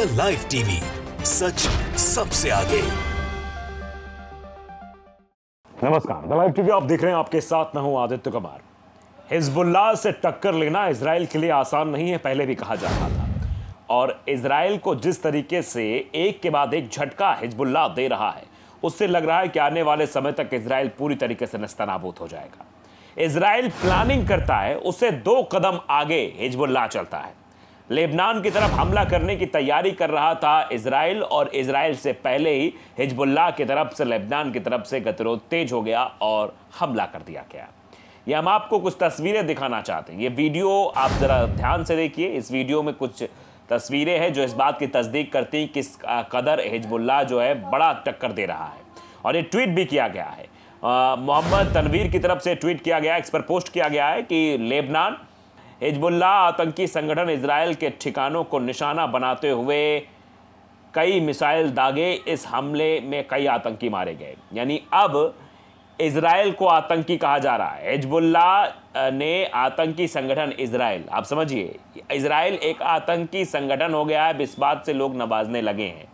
the live TV सच सबसे आगे नमस्कार द लाइव टीवी आप देख रहे हैं आपके साथ मैं हूं आदित्य कुमार हिजबुल्ला से टक्कर लेना इसराइल के लिए आसान नहीं है पहले भी कहा जा रहा था और इसराइल को जिस तरीके से एक के बाद एक झटका हिजबुल्ला दे रहा है उससे लग रहा है कि आने वाले समय तक इसराइल पूरी तरीके से नस्तनाबूत हो जाएगा इसराइल प्लानिंग करता है उसे दो कदम आगे हिजबुल्ला चलता है लेबनान की तरफ हमला करने की तैयारी कर रहा था इसराइल और इसराइल से पहले ही हिजबुल्लाह की तरफ से लेबनान की तरफ से गतिरोध तेज हो गया और हमला कर दिया गया ये हम आपको कुछ तस्वीरें दिखाना चाहते हैं ये वीडियो आप ज़रा ध्यान से देखिए इस वीडियो में कुछ तस्वीरें हैं जो इस बात की तस्दीक करती हैं किस कदर हिजबुल्ला जो है बड़ा टक्कर दे रहा है और ये ट्वीट भी किया गया है मोहम्मद तनवीर की तरफ से ट्वीट किया गया इस पर पोस्ट किया गया है कि लेबनान हिजबुल्ला आतंकी संगठन इसराइल के ठिकानों को निशाना बनाते हुए कई मिसाइल दागे इस हमले में कई आतंकी मारे गए यानी अब इसराइल को आतंकी कहा जा रहा है हिजबुल्ला ने आतंकी संगठन इसराइल आप समझिए इसराइल एक आतंकी संगठन हो गया है इस बात से लोग नवाजने लगे हैं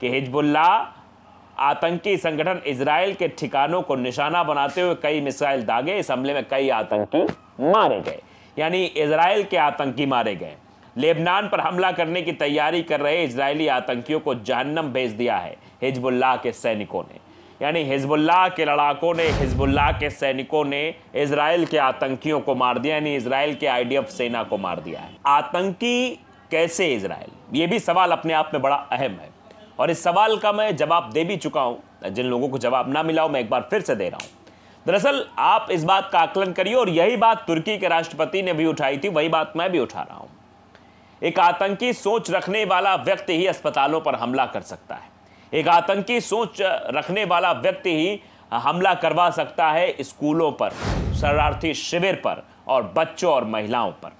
कि हिजबुल्ला आतंकी संगठन इसराइल के ठिकानों को निशाना बनाते हुए कई मिसाइल दागे इस हमले में कई आतंकी मारे गए यानी इसराइल के आतंकी मारे गए लेबनान पर हमला करने की तैयारी कर रहे इसराइली आतंकियों को जहन्नम भेज दिया है हिजबुल्लाह के सैनिकों ने यानी हिजबुल्लाह के लड़ाकों ने हिजबुल्लाह के सैनिकों ने इसराइल के आतंकियों को मार दिया यानी इसराइल के आई सेना को मार दिया है आतंकी कैसे इसराइल ये भी सवाल अपने आप में बड़ा अहम है और इस सवाल का मैं जवाब दे भी चुका हूँ जिन लोगों को जवाब ना मिला हो मैं एक बार फिर से दे रहा हूँ दरअसल आप इस बात का आकलन करिए और यही बात तुर्की के राष्ट्रपति ने भी उठाई थी वही बात मैं भी उठा रहा हूं एक आतंकी सोच रखने वाला व्यक्ति ही अस्पतालों पर हमला कर सकता है एक आतंकी सोच रखने वाला व्यक्ति ही हमला करवा सकता है स्कूलों पर शरणार्थी शिविर पर और बच्चों और महिलाओं पर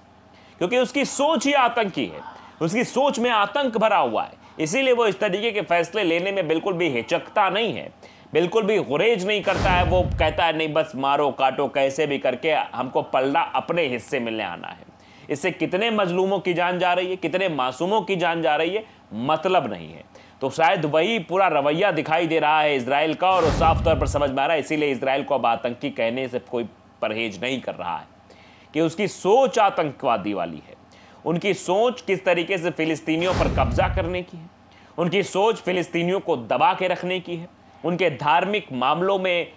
क्योंकि उसकी सोच ही आतंकी है उसकी सोच में आतंक भरा हुआ है इसीलिए वो इस तरीके के फैसले लेने में बिल्कुल भी हिचकता नहीं है बिल्कुल भी गुरेज नहीं करता है वो कहता है नहीं बस मारो काटो कैसे भी करके हमको पलड़ा अपने हिस्से मिलने आना है इससे कितने मजलूमों की जान जा रही है कितने मासूमों की जान जा रही है मतलब नहीं है तो शायद वही पूरा रवैया दिखाई दे रहा है इसराइल का और साफ तौर पर समझ में आ रहा है इसीलिए इसराइल को अब आतंकी कहने से कोई परहेज नहीं कर रहा है कि उसकी सोच आतंकवादी वाली है उनकी सोच किस तरीके से फिलिस्तीनियों पर कब्जा करने की है उनकी सोच फिलिस्तीनियों को दबा के रखने की है उनके धार्मिक मामलों में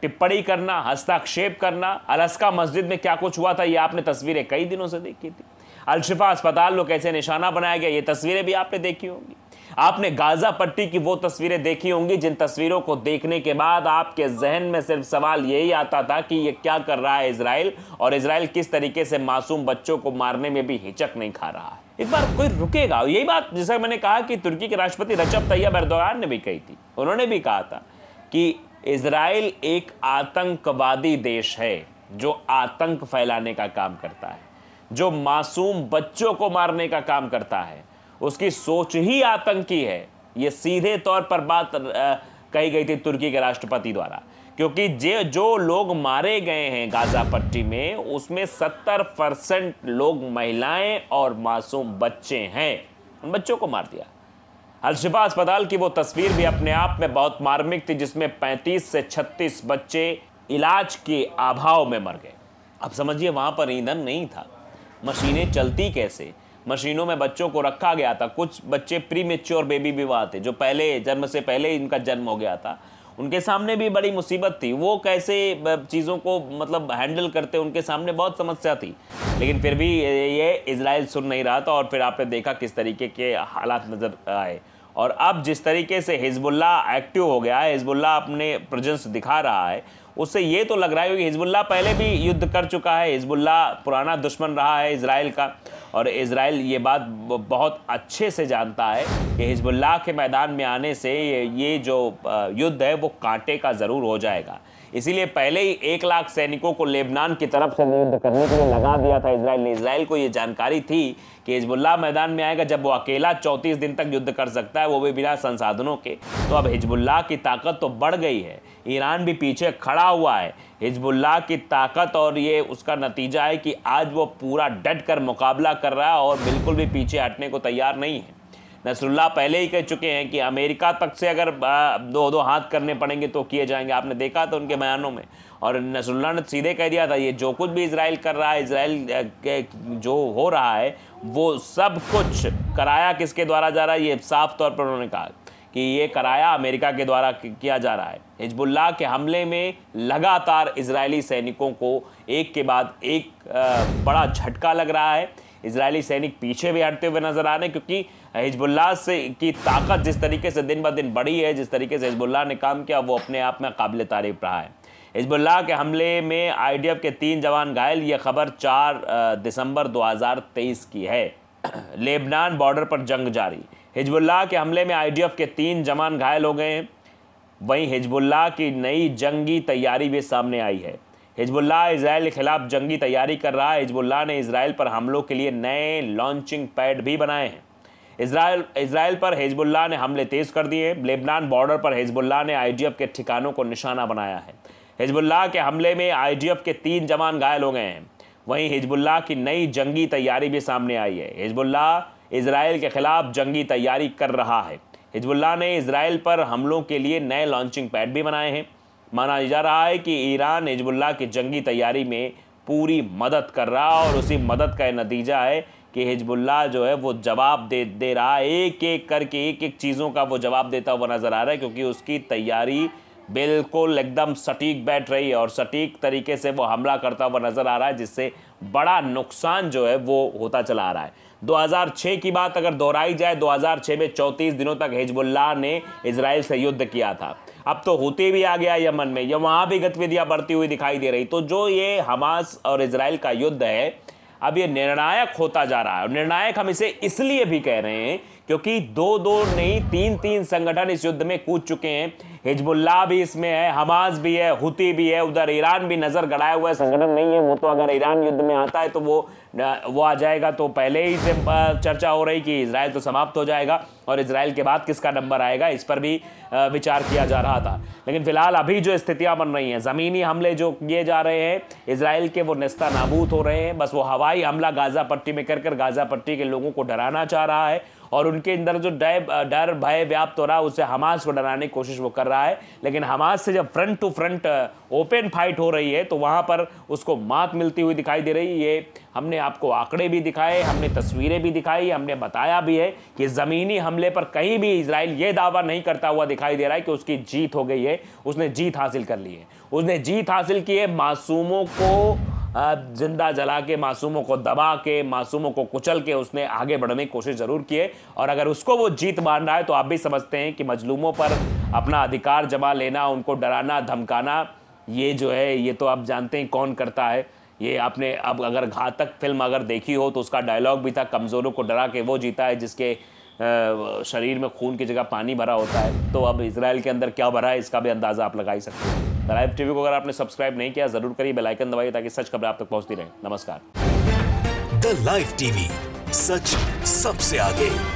टिप्पणी करना हस्ताक्षेप करना अलस्का मस्जिद में क्या कुछ हुआ था ये आपने तस्वीरें कई दिनों से देखी थी अलशिफा अस्पताल को कैसे निशाना बनाया गया ये तस्वीरें भी आपने देखी होंगी आपने गाजा पट्टी की वो तस्वीरें देखी होंगी जिन तस्वीरों को देखने के बाद आपके जहन में सिर्फ सवाल यही आता था कि ये क्या कर रहा है इसराइल और इसराइल किस तरीके से मासूम बच्चों को मारने में भी हिचक नहीं खा रहा है इस बार कोई रुकेगा यही बात जैसे मैंने कहा कि तुर्की के राष्ट्रपति रचब तैयब एरदोगान ने भी कही थी उन्होंने भी कहा था कि इसराइल एक आतंकवादी देश है जो आतंक फैलाने का काम करता है जो मासूम बच्चों को मारने का काम करता है उसकी सोच ही आतंकी है ये सीधे तौर पर बात कही गई थी तुर्की के राष्ट्रपति द्वारा क्योंकि जे जो लोग मारे गए हैं गाजा पट्टी में उसमें सत्तर परसेंट लोग महिलाएं और मासूम बच्चे हैं उन बच्चों को मार दिया अलशिफा अस्पताल की वो तस्वीर भी अपने आप में बहुत मार्मिक थी जिसमें 35 से 36 बच्चे इलाज के अभाव में मर गए अब समझिए वहाँ पर ईंधन नहीं था मशीनें चलती कैसे मशीनों में बच्चों को रखा गया था कुछ बच्चे प्री मेच्योर बेबी विवाह थे जो पहले जन्म से पहले इनका जन्म हो गया था उनके सामने भी बड़ी मुसीबत थी वो कैसे चीज़ों को मतलब हैंडल करते उनके सामने बहुत समस्या थी लेकिन फिर भी ये इसराइल सुन नहीं रहा था और फिर आपने देखा किस तरीके के हालात नज़र आए और अब जिस तरीके से हिजबुल्ला एक्टिव हो गया है हिजबुल्ला अपने प्रजेंस दिखा रहा है उससे ये तो लग रहा है क्योंकि हिजबुल्ला पहले भी युद्ध कर चुका है हिजबुल्ला पुराना दुश्मन रहा है इसराइल का और इसराइल ये बात बहुत अच्छे से जानता है कि हिजबुल्ला के मैदान में आने से ये जो युद्ध है वो कांटे का ज़रूर हो जाएगा इसीलिए पहले ही एक लाख सैनिकों को लेबनान की तरफ से युद्ध करने के लिए लगा दिया था इसराइल ने इसराइल को ये जानकारी थी कि हिजबुल्ला मैदान में आएगा जब वो अकेला चौंतीस दिन तक युद्ध कर सकता है वो भी बिना संसाधनों के तो अब हिजबुल्ला की ताकत तो बढ़ गई है ईरान भी पीछे खड़ा हुआ है हिजबुल्ला की ताकत और ये उसका नतीजा है कि आज वो पूरा डट कर मुकाबला कर रहा है और बिल्कुल भी पीछे हटने को तैयार नहीं है नसरुल्ला पहले ही कह चुके हैं कि अमेरिका तक से अगर दो दो हाथ करने पड़ेंगे तो किए जाएंगे आपने देखा था उनके बयानों में और नसरुल्ला ने सीधे कह दिया था ये जो कुछ भी इसराइल कर रहा है इसराइल जो हो रहा है वो सब कुछ कराया किसके द्वारा जा रहा है ये साफ तौर पर उन्होंने कहा कि ये कराया अमेरिका के द्वारा किया जा रहा है हिजबुल्ला के हमले में लगातार इजरायली सैनिकों को एक के बाद एक बड़ा झटका लग रहा है इजरायली सैनिक पीछे भी हटते हुए नजर आ रहे हैं क्योंकि हिजबुल्ला से की ताकत जिस तरीके से दिन ब दिन बढ़ी है जिस तरीके से हिजबुल्ला ने काम किया वो अपने आप में काबिल तारीफ रहा है हिजबुल्ला के हमले में आई के तीन जवान घायल ये खबर चार दिसंबर दो की है लेबनान बॉर्डर पर जंग जारी हिजबुल्ला के हमले में आई के तीन जवान घायल हो गए हैं वहीं हिजबुल्ला की नई जंगी तैयारी भी सामने आई है हिजबुल्ला इसराइल के खिलाफ जंगी तैयारी कर रहा है हिजबुल्ला ने इसराइल पर हमलों के लिए नए लॉन्चिंग पैड भी बनाए हैं इसराइल इसराइल पर हिजबुल्ला ने हमले तेज कर दिए लेबनान बॉर्डर पर हिजबुल्ला ने आई के ठिकानों को निशाना बनाया है हिजबुल्ला के हमले में आई के तीन जवान घायल हो गए हैं वहीं हिजबुल्ला की नई जंगी तैयारी भी सामने आई है हिजबुल्ला इसराइल के खिलाफ जंगी तैयारी कर रहा है हिजबुल्ला ने इसराइल पर हमलों के लिए नए लॉन्चिंग पैड भी बनाए हैं माना जा रहा है कि ईरान हिजबुल्ला की जंगी तैयारी में पूरी मदद कर रहा और उसी मदद का नतीजा है कि हिजबुल्ला जो है वो जवाब दे दे रहा है एक एक करके एक एक चीज़ों का वो जवाब देता हुआ नज़र आ रहा है क्योंकि उसकी तैयारी बिल्कुल एकदम सटीक बैठ रही है और सटीक तरीके से वो हमला करता हुआ नज़र आ रहा है जिससे बड़ा नुकसान जो है वो होता चला आ रहा है 2006 की बात अगर दोहराई जाए 2006 में 34 दिनों तक हिजबुल्ला ने इसराइल से युद्ध किया था अब तो होते भी आ गया यमन में या वहाँ भी गतिविधियाँ बढ़ती हुई दिखाई दे रही तो जो ये हमास और इसराइल का युद्ध है अब ये निर्णायक होता जा रहा है निर्णायक हम इसे इसलिए भी कह रहे हैं क्योंकि दो दो नहीं तीन तीन संगठन इस युद्ध में कूद चुके हैं हिजबुल्ला भी इसमें है हमास भी है हुती भी है उधर ईरान भी नज़र गड़ाया हुआ है संगठन नहीं है वो तो अगर ईरान युद्ध में आता है तो वो वो आ जाएगा तो पहले ही से चर्चा हो रही कि इसराइल तो समाप्त हो जाएगा और इसराइल के बाद किसका नंबर आएगा इस पर भी विचार किया जा रहा था लेकिन फिलहाल अभी जो स्थितियाँ बन रही हैं ज़मीनी हमले जो किए जा रहे हैं इसराइल के वो नस्ता नाबूद हो रहे हैं बस वो हवाई हमला गाज़ा पट्टी में कर कर गाज़ा पट्टी के लोगों को डराना चाह रहा है और उनके अंदर जो डर डर भय व्याप्त हो रहा है उसे हमास को डराने की कोशिश वो कर रहा है लेकिन हमास से जब front to front open fight हो रही है तो वहाँ पर उसको मात मिलती हुई दिखाई दे रही है ये हमने आपको आंकड़े भी दिखाए हमने तस्वीरें भी दिखाई हमने बताया भी है कि ज़मीनी हमले पर कहीं भी इसराइल ये दावा नहीं करता हुआ दिखाई दे रहा है कि उसकी जीत हो गई है उसने जीत हासिल कर ली है उसने जीत हासिल की है मासूमों को ज़िंदा जला के मासूमों को दबा के मासूमों को कुचल के उसने आगे बढ़ने की कोशिश ज़रूर की है और अगर उसको वो जीत मान रहा है तो आप भी समझते हैं कि मजलूमों पर अपना अधिकार जमा लेना उनको डराना धमकाना ये जो है ये तो आप जानते हैं कौन करता है ये आपने अब अगर घातक फिल्म अगर देखी हो तो उसका डायलॉग भी था कमज़ोरों को डरा के वो जीता है जिसके शरीर में खून की जगह पानी भरा होता है तो अब इसराइल के अंदर क्या भरा है इसका भी अंदाज़ा आप लगा ही सकते हैं द लाइव टीवी को अगर आपने सब्सक्राइब नहीं किया जरूर करिए बेलाइकन दबाइए ताकि सच खबर आप तक पहुंचती रहे नमस्कार द लाइव टीवी सच सबसे आगे